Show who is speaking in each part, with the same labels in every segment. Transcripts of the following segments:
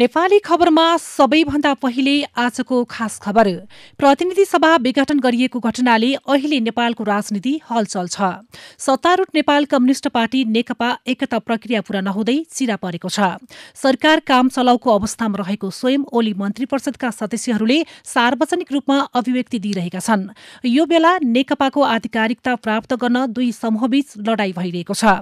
Speaker 1: नेपाली खबरमा सबैभन्दा पहिले आजको खास खबर प्रतिनिधि सभा विघटन गरिएको घटनाले अहिले नेपालको राजनीति हलचल छ सत्तारूढ नेपाल कम्युनिष्ट पार्टी नेकपा एकता प्रक्रिया पूरा नहुँदै चिरा परेको छ सरकार काम चलाउको अवस्थामा रहेको स्वयं ओली मन्त्री परिषदका सदस्यहरूले सार्वजनिक रूपमा अभिव्यक्ति दिइरहेका छन् यो बेला नेकपाको आधिकारिकता प्राप्त गर्न दुई समूहबीच लडाई भइरहेको छ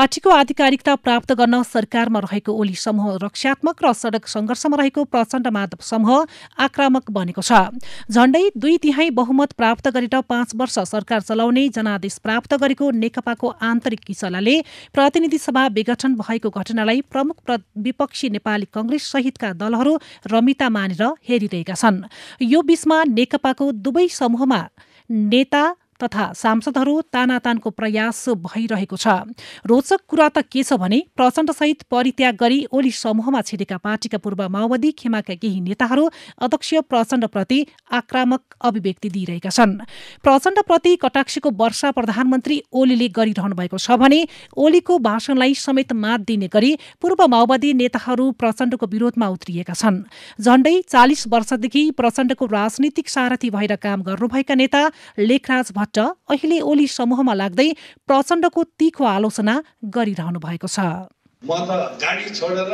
Speaker 1: पार्टीको आधिकारिकता प्राप्त गर्न सरकारमा रहेको ओली समूह रक्षात्मक र सडक सङ्घर्षमा रहेको प्रचण्ड माधव समूह आक्रामक बनेको छ झण्डै दुई तिहाई बहुमत प्राप्त गरेर पाँच वर्ष सरकार चलाउने जनादेश प्राप्त गरेको नेकपाको आन्तरिक किचलाले प्रतिनिधि सभा विघटन भएको घटनालाई प्रमुख विपक्षी नेपाली कंग्रेस सहितका दलहरू रमिता मानेर हेरिरहेका छन् यो बीचमा नेकपाको दुवै समूहमा नेता तथा सांसदहरू तानातानको प्रयास भइरहेको छ रोचक कुरा त के छ भने प्रचण्डसहित परित्याग गरी ओली समूहमा छिरेका पार्टीका पूर्व माओवादी खेमाका केही नेताहरू अध्यक्ष प्रचण्डप्रति आक्रामक अभिव्यक्ति दिइरहेका छन् प्रचण्डप्रति कटाक्षीको वर्षा प्रधानमन्त्री ओलीले गरिरहनु भएको छ भने ओलीको भाषणलाई समेत मात दिने गरी पूर्व माओवादी नेताहरू प्रचण्डको विरोधमा उत्रिएका छन् झण्डै चालिस वर्षदेखि प्रचण्डको राजनीतिक सारथी भएर काम गर्नुभएका नेता लेखराज बाट अहिले ओली समूहमा लाग्दै प्रचण्डको तीखो आलोचना गरिरहनु भएको छ
Speaker 2: म त गाडी छोडेर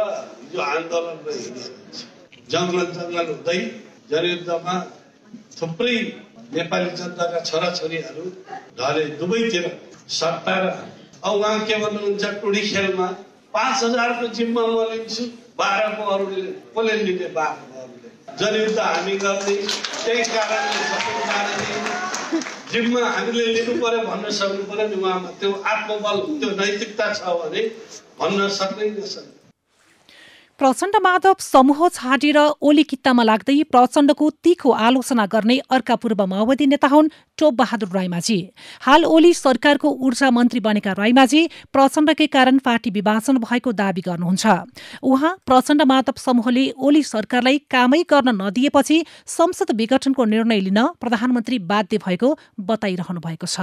Speaker 2: यो आन्दोलनमा हिँडेको जङ्गल जङ्गल हुँदै जनयुद्धमा थुप्रै नेपाली जनताका छोराछोरीहरू ढले दुवैतिर सट्टाएर अब उहाँ के भन्नुहुन्छ टुडी खेलमा पाँच हजारको जिम्मा म लिन्छु बाह्रको अरूले कसले लिने बाह्रको अरूले जनयुद्ध हामी गर्ने त्यही कारणले सबै जिम्मा हामीले लिनु पर्यो भन्न सक्नु पर्यो उहाँमा त्यो आत्मबल त्यो नैतिकता छ भने भन्न सक्दैन सक्दैन
Speaker 1: प्रचण्ड माधव समूह छाडेर ओली कित्तामा लाग्दै प्रचण्डको तीखो आलोचना गर्ने अर्का पूर्व माओवादी नेता हुन् टोप बहादुर राईमाझी हाल ओली सरकारको ऊर्जा मन्त्री बनेका राईमाझी प्रचण्डकै कारण पार्टी विभाजन भएको दावी गर्नुहुन्छ उहाँ प्रचण्ड माधव समूहले ओली सरकारलाई कामै गर्न नदिएपछि संसद विघटनको निर्णय लिन प्रधानमन्त्री बाध्य भएको बताइरहनु भएको छ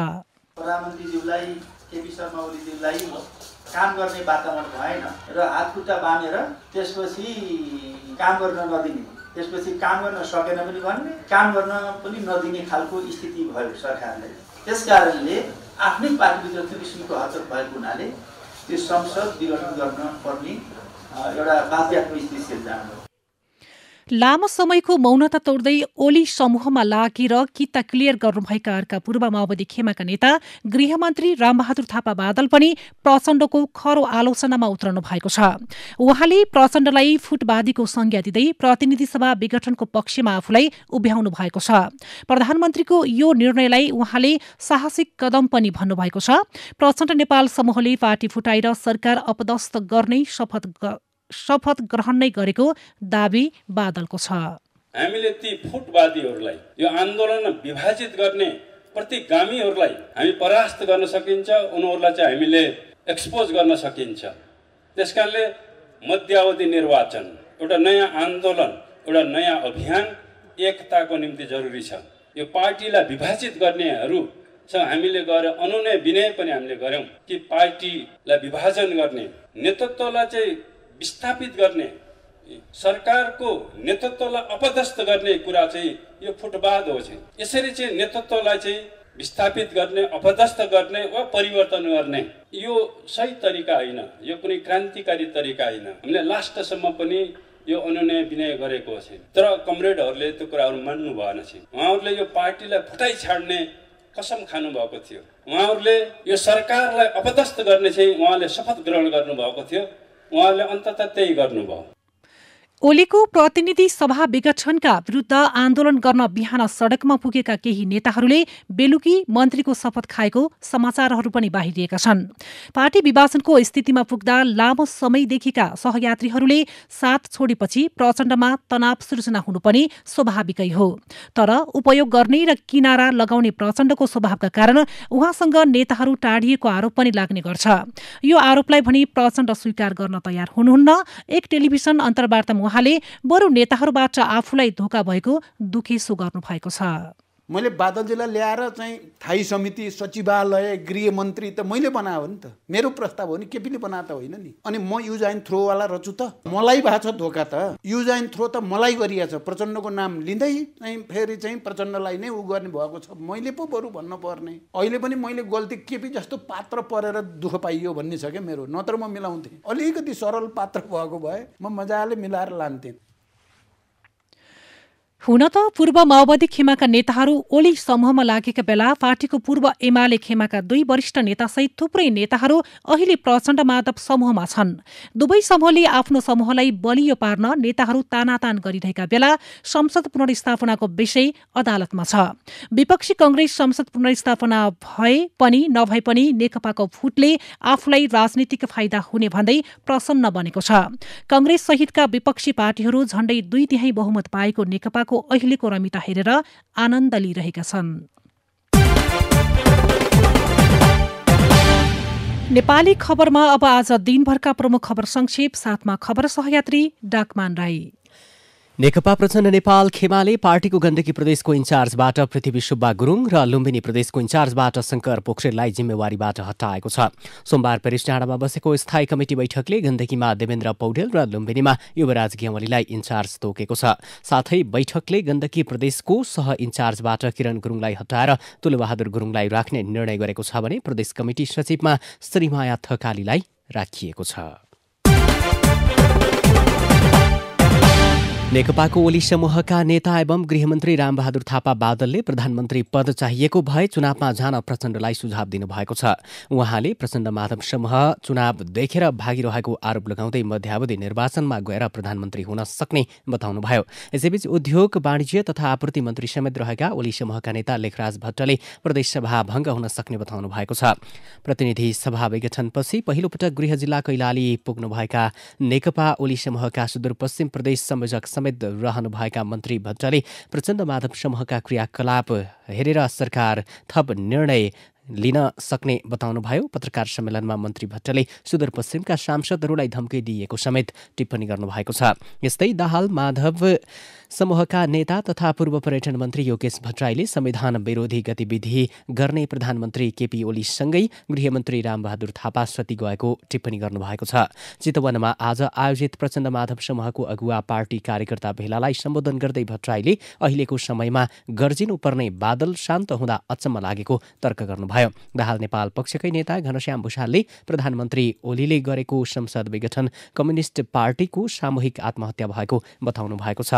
Speaker 2: काम गर्ने वातावरण भएन र हातखुट्टा बाँधेर त्यसपछि काम गर्न नदिने त्यसपछि काम गर्न सकेन पनि भन्ने काम गर्न पनि नदिने खालको स्थिति भयो सरकारले त्यस कारणले आफ्नै पार्टीभित्र त्यो किसिमको हचक भएको हुनाले त्यो संसद विघटन गर्न पर्ने एउटा बाध्यात्मक स्थिति सिर्जना हो
Speaker 1: लामो समयको मौनता तोड्दै ओली समूहमा लागेर किता क्लियर गर्नुभएका अर्का पूर्व माओवादी खेमाका नेता गृहमन्त्री रामबहादुर थापा बादल पनि प्रचण्डको खरो आलोचनामा उत्रनु भएको छ उहाँले प्रचण्डलाई फुटवादीको संज्ञा दिँदै प्रतिनिधि सभा विघटनको पक्षमा आफूलाई उभ्याउनु भएको छ प्रधानमन्त्रीको यो निर्णयलाई उहाँले साहसिक कदम पनि भन्नुभएको छ प्रचण्ड नेपाल समूहले पार्टी फुटाएर सरकार अपदस्थ गर्ने शपथ शपथ ग्रहण नै गरेको दावी बादलको छ
Speaker 2: हामीले ती फुटवादीहरूलाई यो आन्दोलन विभाजित गर्ने प्रतिगामीहरूलाई हामी परास्त गर्न सकिन्छ उनीहरूलाई चाहिँ हामीले एक्सपोज गर्न सकिन्छ त्यस कारणले मध्यावधि निर्वाचन एउटा नयाँ आन्दोलन एउटा नयाँ अभियान एकताको निम्ति जरुरी छ यो पार्टीलाई विभाजित गर्नेहरूसँग हामीले गएर अनुनय विनय पनि हामीले गऱ्यौँ कि पार्टीलाई विभाजन गर्ने नेतृत्वलाई चाहिँ विस्थापित गर्ने सरकारको नेतृत्वलाई अपदस्थ गर्ने कुरा चाहिँ यो फुटबाद हो चाहिँ यसरी चाहिँ नेतृत्वलाई चाहिँ विस्थापित गर्ने अपदस्थ गर्ने वा परिवर्तन गर्ने यो सही तरिका होइन यो कुनै क्रान्तिकारी तरिका होइन हामीले लास्टसम्म पनि यो अनुनय विनय गरेको छ तर कमरेडहरूले त्यो कुराहरू मान्नु भएन छ उहाँहरूले यो पार्टीलाई फुटाइ छाड्ने कसम खानुभएको थियो उहाँहरूले यो सरकारलाई अपदस्थ गर्ने चाहिँ उहाँले शपथ ग्रहण गर्नुभएको थियो उहाँले अन्तत त्यही गर्नुभयो
Speaker 1: ओलीको प्रतिनिधि सभा विगठनका विरूद्ध आन्दोलन गर्न बिहान सडकमा पुगेका केही नेताहरूले बेलुकी मन्त्रीको शपथ खाएको समाचारहरू पनि बाहिरिएका छन् पार्टी विभाजनको स्थितिमा पुग्दा लामो समयदेखिका सहयात्रीहरूले साथ छोडेपछि प्रचण्डमा तनाव सृजना हुनु पनि स्वाभाविकै हो तर उपयोग गर्ने र किनारा लगाउने प्रचण्डको स्वभावका कारण उहाँसँग नेताहरू टाढिएको आरोप पनि लाग्ने गर्छ यो आरोपलाई भनी प्रचण्ड स्वीकार गर्न तयार हुनुहुन्न एक टेलिभिजन अन्तर्वार्ता उहाँले बरु नेताहरूबाट आफूलाई धोका भएको दुखेसो गर्नुभएको छ
Speaker 2: मैले बादल जिल्ला ल्याएर चाहिँ थाई समिति सचिवालय गृहमन्त्री त मैले बनायो नि त मेरो प्रस्ताव हो नि केपीले बनाए त होइन नि अनि म युज एन्ड थ्रोवाला रचु त मलाई भएको छ धोका त युज एन्ड थ्रो त मलाई गरिएको छ प्रचण्डको नाम लिँदै चाहिँ फेरि चाहिँ प्रचण्डलाई नै ऊ गर्ने भएको छ मैले पो बरु पर्ने अहिले पनि मैले गल्ती केपी जस्तो पात्र परेर दुःख पाइयो भन्ने छ क्या मेरो नत्र म मिलाउँथेँ अलिकति सरल पात्र भएको भए म मजाले मिलाएर लान्थेँ
Speaker 1: हुन त पूर्व माओवादी खेमाका नेताहरू ओली समूहमा लागेका बेला पार्टीको पूर्व एमाले खेमाका दुई वरिष्ठ नेतासहित थुप्रै नेताहरू अहिले प्रचण्ड माधव समूहमा छन् दुवै समूहले आफ्नो समूहलाई बलियो पार्न नेताहरू तानातान गरिरहेका बेला संसद पुनर्स्थापनाको विषय अदालतमा छ विपक्षी कंग्रेस संसद पुनर्स्थापना भए पनि नभए पनि नेकपाको फुटले आफूलाई राजनीतिक फाइदा हुने भन्दै प्रसन्न बनेको छ कंग्रेस सहितका विपक्षी पार्टीहरू झण्डै दुई तिहाई बहुमत पाएको नेकपा रमिताको अहिलेको रमिता हेरेर आनन्द लिइरहेका छन् नेपाली खबरमा अब आज दिनभरका प्रमुख खबर संक्षेप साथमा खबर सहयात्री डाकमान राई
Speaker 3: नेकपा प्रचण्ड नेपाल खेमाले पार्टीको गण्डकी प्रदेशको इन्चार्जबाट पृथ्वी सुब्बा गुरुङ र लुम्बिनी प्रदेशको इन्चार्जबाट शङ्कर पोखरेललाई जिम्मेवारीबाट हटाएको छ सोमबार पेरिस डाँडामा बसेको स्थायी कमिटी बैठकले गण्डकीमा देवेन्द्र पौडेल र लुम्बिनीमा युवराज गेवालीलाई इन्चार्ज तोकेको छ साथै बैठकले गण्डकी प्रदेशको सह इन्चार्जबाट किरण गुरुङलाई हटाएर तुलबहादुर गुरुङलाई राख्ने निर्णय गरेको छ भने प्रदेश कमिटी सचिवमा श्रीमाया थकालीलाई राखिएको छ नेकपाको ओली समूहका नेता एवं गृहमन्त्री रामबहादुर थापा बादलले प्रधानमन्त्री पद चाहिएको भए चुनावमा जान प्रचण्डलाई सुझाव दिनुभएको छ उहाँले प्रचण्ड माधव समूह चुनाव देखेर भागिरहेको आरोप लगाउँदै मध्यावधि निर्वाचनमा गएर प्रधानमन्त्री हुन सक्ने बताउनुभयो यसैबीच उद्योग वाणिज्य तथा आपूर्ति मन्त्री समेत रहेका ओली समूहका नेता लेखराज भट्टले प्रदेशसभा भङ्ग हुन सक्ने बताउनु भएको छ प्रतिनिधि सभा विघटनपछि पहिलोपटक गृह जिल्ला कैलाली पुग्नुभएका नेकपा ओली समूहका सुदूरपश्चिम प्रदेश संयोजक समेत रहनुभएका मन्त्री भट्टले प्रचण्ड माधव समूहका क्रियाकलाप हेरेर सरकार थप निर्णय लिन सक्ने बताउनुभयो पत्रकार सम्मेलनमा मन्त्री भट्टले सुदूरपश्चिमका सांसदहरूलाई धम्की दिएको समेत टिप्पणी गर्नुभएको छ यस्तै दाहाल माधव समूहका नेता तथा पूर्व पर्यटन मन्त्री योगेश भट्टराईले संविधान विरोधी गतिविधि गर्ने प्रधानमन्त्री केपी ओलीसँगै गृहमन्त्री रामबहादुर थापा सती गएको टिप्पणी गर्नुभएको छ चितवनमा आज आयोजित प्रचण्ड माधव समूहको अगुवा पार्टी कार्यकर्ता भेलालाई सम्बोधन गर्दै भट्टराईले अहिलेको समयमा गर्जिनुपर्ने बादल शान्त हुँदा अचम्म लागेको तर्क गर्नुभयो भन्नुभयो दाहाल नेपाल पक्षकै नेता घनश्याम भूषालले प्रधानमन्त्री ओलीले गरेको संसद विघटन कम्युनिष्ट पार्टीको सामूहिक आत्महत्या भएको बताउनु भएको छ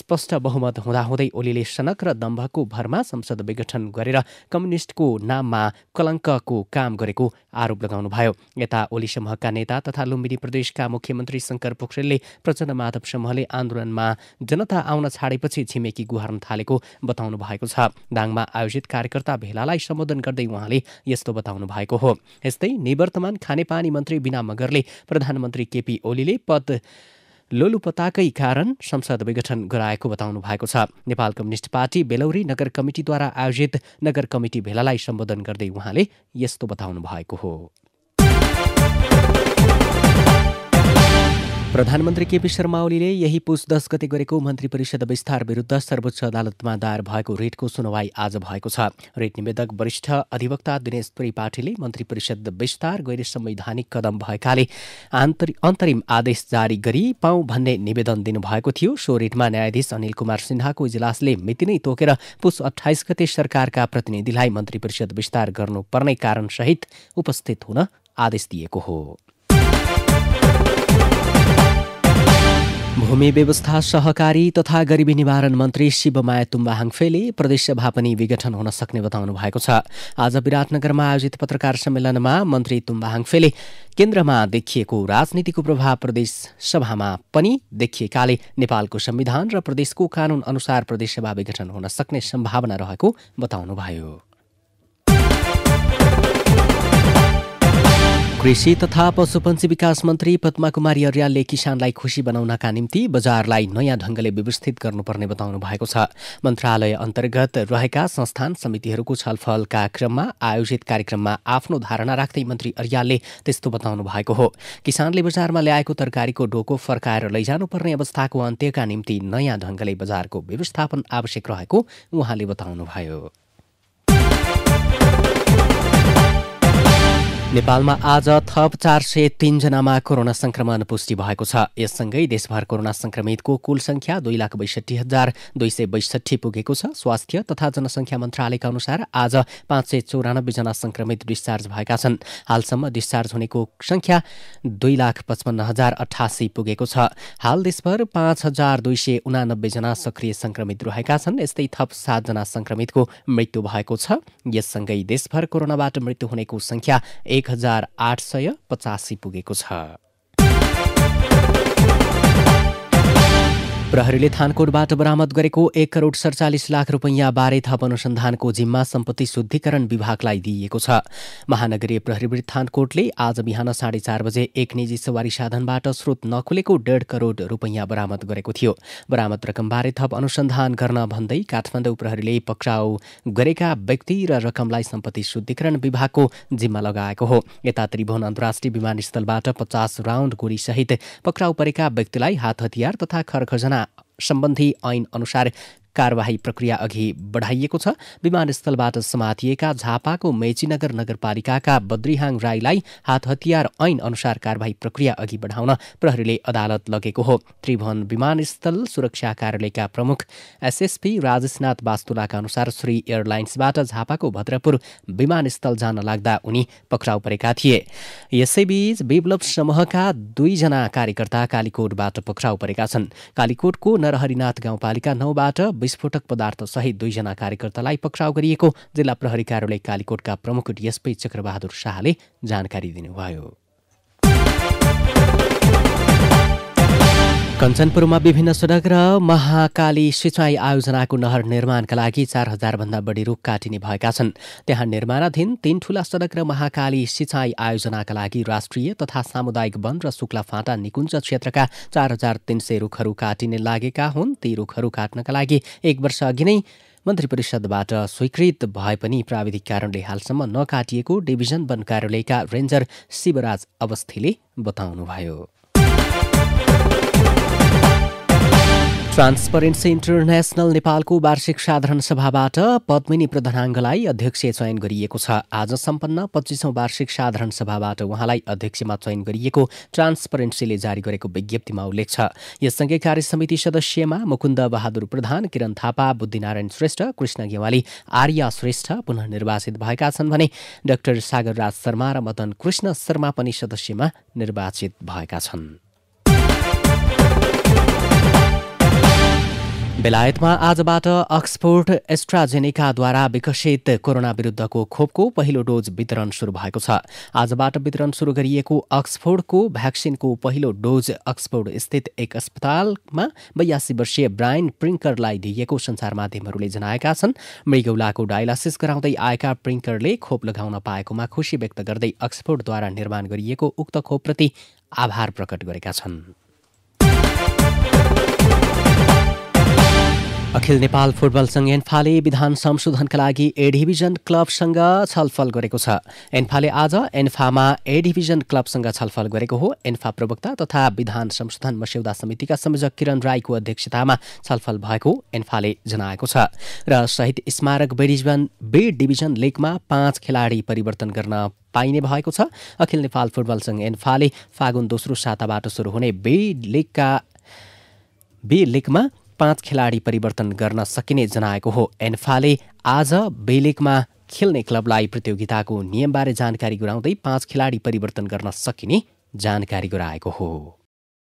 Speaker 3: स्पष्ट बहुमत हुँदाहुँदै ओलीले सनक र दम्भको भरमा संसद विघटन गरेर कम्युनिष्टको नाममा कलङ्कको काम गरेको आरोप लगाउनुभयो यता ओली समूहका नेता तथा लुम्बिनी प्रदेशका मुख्यमन्त्री शङ्कर पोखरेलले प्रचण्ड माधव समूहले आन्दोलनमा जनता आउन छाडेपछि छिमेकी गुहार्न थालेको बताउनु भएको छ दाङमा आयोजित कार्यकर्ता भेलालाई सम्बोधन गर्दै गर्दै उहाँले यस्तो बताउनु भएको हो यस्तै निवर्तमान खानेपानी मन्त्री बिना मगरले प्रधानमन्त्री केपी ओलीले पद लोलुपताकै कारण संसद विघटन गराएको बताउनु भएको छ नेपाल कम्युनिष्ट पार्टी बेलौरी नगर कमिटीद्वारा आयोजित नगर कमिटी भेलालाई सम्बोधन गर्दै उहाँले यस्तो बताउनु भएको हो प्रधानमन्त्री केपी शर्मा ओलीले यही पुस दस गते गरेको मन्त्री परिषद विस्तार विरुद्ध सर्वोच्च अदालतमा दायर भएको रिटको सुनवाई आज भएको छ रिट निवेदक वरिष्ठ अधिवक्ता दिनेश त्रिपाठीले मन्त्री परिषद विस्तार गैर संवैधानिक कदम भएकाले अन्तरिम आदेश जारी गरी पाऊ भन्ने निवेदन दिनुभएको थियो सो रिटमा न्यायाधीश अनिल कुमार सिन्हाको इजलासले मिति नै तोकेर पुस अठाइस गते सरकारका प्रतिनिधिलाई मन्त्री परिषद विस्तार गर्नुपर्ने कारणसहित उपस्थित हुन आदेश दिएको हो भूमि व्यवस्था सहकारी तथा गरिबी निवारण मन्त्री शिवमाया तुम्बा हाङफेले प्रदेशसभा पनि विघटन हुन सक्ने बताउनु भएको छ आज विराटनगरमा आयोजित पत्रकार सम्मेलनमा मन्त्री तुम्बा हाङफेले केन्द्रमा देखिएको राजनीतिको प्रभाव प्रदेश सभामा पनि देखिएकाले नेपालको संविधान र प्रदेशको कानून अनुसार प्रदेशसभा विघटन हुन सक्ने सम्भावना रहेको बताउनुभयो कृषि तथा पशुपन्छी विकास मन्त्री पद्मा कुमारी अर्यालले किसानलाई खुशी बनाउनका निम्ति बजारलाई नयाँ ढङ्गले व्यवस्थित गर्नुपर्ने बताउनु भएको छ मन्त्रालय अन्तर्गत रहेका संस्थान समितिहरूको छलफलका क्रममा आयोजित कार्यक्रममा आफ्नो धारणा राख्दै मन्त्री अर्यालले त्यस्तो बताउनु भएको हो किसानले बजारमा ल्याएको तरकारीको डोको फर्काएर लैजानुपर्ने अवस्थाको अन्त्यका निम्ति नयाँ ढङ्गले बजारको व्यवस्थापन आवश्यक रहेको उहाँले बताउनुभयो नेपालमा आज थप चार सय तीनजनामा कोरोना संक्रमण पुष्टि भएको छ यससँगै देशभर कोरोना संक्रमितको कुल संख्या दुई लाख बैसठी हजार दुई सय बैसठी पुगेको छ स्वास्थ्य तथा जनसङ्ख्या मन्त्रालयका अनुसार आज पाँच सय चौरानब्बेजना संक्रमित डिस्चार्ज भएका छन् हालसम्म डिस्चार्ज हुनेको संख्या दुई लाख पचपन्न हजार अठासी पुगेको छ हाल देशभर पाँच हजार दुई सय उनानब्बेजना सक्रिय संक्रमित रहेका छन् यस्तै थप सातजना संक्रमितको मृत्यु भएको छ यससँगै देशभर कोरोनाबाट मृत्यु हुनेको संख्या एक एक हजार आठ सय पचासी पुगेको छ प्रहरीले थानकोटबाट बरामद गरेको एक करोड सडचालिस लाख रुपैयाँ बारे थप अनुसन्धानको जिम्मा सम्पत्ति शुद्धिकरण विभागलाई दिइएको छ महानगरीय वृत्त थानकोटले आज बिहान साढे चार बजे एक निजी सवारी साधनबाट स्रोत नखुलेको डेढ करोड रुपैयाँ बरामद गरेको थियो बरामद रकमबारे थप अनुसन्धान गर्न भन्दै काठमाडौँ प्रहरीले पक्राउ गरेका व्यक्ति र रकमलाई सम्पत्ति शुद्धिकरण विभागको जिम्मा लगाएको हो यता त्रिभुवन अन्तर्राष्ट्रिय विमानस्थलबाट पचास राउन्ड गोलीसहित पक्राउ परेका व्यक्तिलाई हात हतियार तथा खरखजना सम्बन्धी ऐन अनुसार कार्यवाही प्रक्रिया अघि बढाइएको छ विमानस्थलबाट समातिएका झापाको मेचीनगर नगरपालिकाका बद्रीहाङ राईलाई हात हतियार ऐन अनुसार कार्यवाही प्रक्रिया अघि बढाउन प्रहरीले अदालत लगेको हो त्रिभुवन विमानस्थल सुरक्षा कार्यालयका प्रमुख एसएसपी राजेशनाथ वास्तुलाका अनुसार श्री एयरलाइन्सबाट झापाको भद्रपुर विमानस्थल जान लाग्दा उनी पक्राउ परेका थिए यसैबीच विप्लव समूहका दुईजना कार्यकर्ता कालीकोटबाट पक्राउ परेका छन् कालीकोटको नरहरिनाथ गाउँपालिका नौबाट विस्फोटक पदार्थ सहित दुईजना कार्यकर्तालाई पक्राउ गरिएको जिल्ला प्रहरी कार्यालय कालीकोटका प्रमुख डिएसपी चक्रबहादुर शाहले जानकारी दिनुभयो कञ्चनपुरमा विभिन्न सडक र महाकाली सिँचाइ आयोजनाको नहर निर्माणका लागि चार हजारभन्दा बढी रुख काटिने भएका छन् त्यहाँ निर्माणाधीन तीन ठूला सडक र महाकाली सिँचाइ आयोजनाका लागि राष्ट्रिय तथा सामुदायिक वन र शुक्ला फाँटा निकुञ्ज क्षेत्रका चार हजार तिन सय रुखहरू काटिने लागेका हुन् ती रुखहरू काट्नका लागि एक वर्ष अघि नै मन्त्री परिषदबाट स्वीकृत भए पनि प्राविधिक कारणले हालसम्म नकाटिएको डिभिजन वन कार्यालयका रेन्जर शिवराज अवस्थीले बताउनुभयो ट्रान्सपरेन्सी इन्टरनेसनल नेपालको वार्षिक साधारण सभाबाट पद्मिनी प्रधानाङ्गलाई अध्यक्ष चयन गरिएको छ आज सम्पन्न पच्चिसौँ वार्षिक साधारण सभाबाट उहाँलाई अध्यक्षमा चयन गरिएको ट्रान्सपरेन्सीले जारी गरेको विज्ञप्तिमा उल्लेख छ यससँगै कार्यसमिति सदस्यमा मुकुन्द बहादुर प्रधान किरण थापा बुद्धिनारायण श्रेष्ठ कृष्ण गेवाली आर्य श्रेष्ठ पुनर्निर्वाचित भएका छन् भने डाक्टर सागरराज शर्मा र मदन कृष्ण शर्मा पनि सदस्यमा निर्वाचित भएका छन् बेलायतमा आजबाट अक्सफोर्ड एस्ट्राजेनिकाद्वारा विकसित कोरोना विरुद्धको खोपको पहिलो डोज वितरण सुरु भएको छ आजबाट वितरण सुरु गरिएको अक्सफोर्डको भ्याक्सिनको पहिलो डोज अक्सफोर्ड स्थित एक अस्पतालमा बयासी वर्षीय ब्रायन प्रिङ्करलाई दिइएको सञ्चार माध्यमहरूले जनाएका छन् मृगौलाको डायलासिस गराउँदै आएका प्रिङ्करले खोप लगाउन पाएकोमा खुसी व्यक्त गर्दै अक्सफोर्डद्वारा निर्माण गरिएको उक्त खोपप्रति आभार प्रकट गरेका छन् अखिल नेपाल फुटबल सङ्घ एन्फाले विधान संशोधनका लागि ए डिभिजन क्लबसँग छलफल गरेको छ एन्फाले आज एन्फामा ए डिभिजन क्लबसँग छलफल गरेको हो एन्फा प्रवक्ता तथा विधान संशोधन मस्यौदा समितिका संयोजक किरण राईको अध्यक्षतामा छलफल भएको एन्फाले जनाएको छ र शहीद स्मारक बेडिजन बे डिभिजन लिगमा पाँच खेलाडी परिवर्तन गर्न पाइने भएको छ अखिल नेपाल फुटबल सङ्घ एन्फाले फागुन दोस्रो साताबाट सुरु हुने बे लिगका बे लिगमा पाँच खेलाडी परिवर्तन गर्न सकिने जनाएको हो एन्फाले आज बेलेकमा खेल्ने क्लबलाई प्रतियोगिताको नियमबारे जानकारी गराउँदै पाँच खेलाडी परिवर्तन गर्न सकिने जानकारी गराएको हो